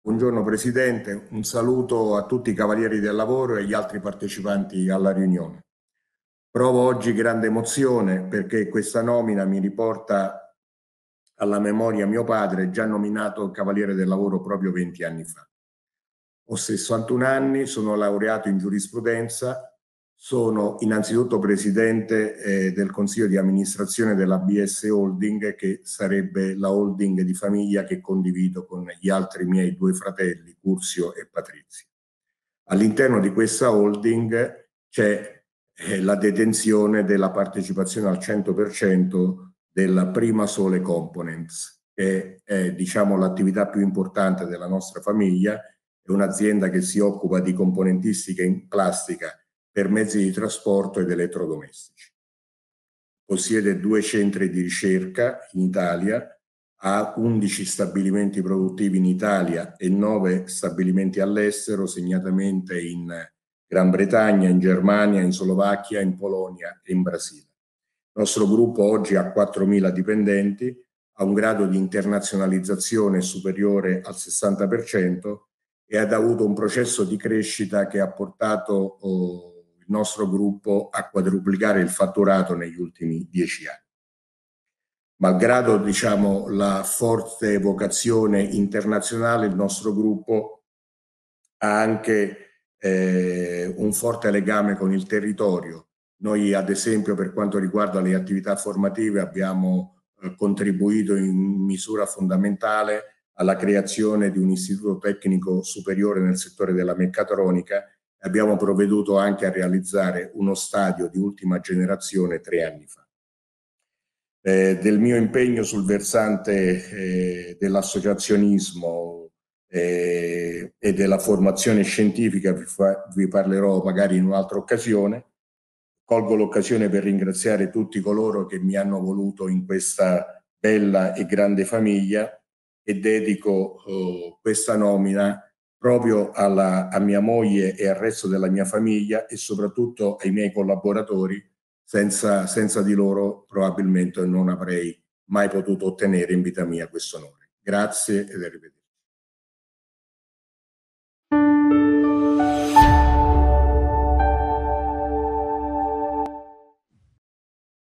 Buongiorno Presidente, un saluto a tutti i Cavalieri del Lavoro e agli altri partecipanti alla riunione. Provo oggi grande emozione perché questa nomina mi riporta alla memoria mio padre, già nominato Cavaliere del Lavoro proprio 20 anni fa. Ho 61 anni, sono laureato in giurisprudenza sono innanzitutto presidente eh, del consiglio di amministrazione della BS Holding, che sarebbe la holding di famiglia che condivido con gli altri miei due fratelli, Curzio e Patrizia. All'interno di questa holding c'è eh, la detenzione della partecipazione al 100% della prima Sole Components, che è diciamo, l'attività più importante della nostra famiglia, è un'azienda che si occupa di componentistica in plastica per mezzi di trasporto ed elettrodomestici. Possiede due centri di ricerca in Italia, ha 11 stabilimenti produttivi in Italia e 9 stabilimenti all'estero, segnatamente in Gran Bretagna, in Germania, in Slovacchia, in Polonia e in Brasile. Il nostro gruppo oggi ha 4.000 dipendenti, ha un grado di internazionalizzazione superiore al 60% e ha avuto un processo di crescita che ha portato oh, il nostro gruppo a quadruplicare il fatturato negli ultimi dieci anni. Malgrado diciamo, la forte vocazione internazionale, il nostro gruppo ha anche eh, un forte legame con il territorio. Noi, ad esempio, per quanto riguarda le attività formative, abbiamo eh, contribuito in misura fondamentale alla creazione di un istituto tecnico superiore nel settore della meccatronica Abbiamo provveduto anche a realizzare uno stadio di ultima generazione tre anni fa. Eh, del mio impegno sul versante eh, dell'associazionismo eh, e della formazione scientifica vi, fa, vi parlerò magari in un'altra occasione. Colgo l'occasione per ringraziare tutti coloro che mi hanno voluto in questa bella e grande famiglia e dedico eh, questa nomina a proprio alla, a mia moglie e al resto della mia famiglia e soprattutto ai miei collaboratori. Senza, senza di loro probabilmente non avrei mai potuto ottenere in vita mia questo onore. Grazie ed arrivederci.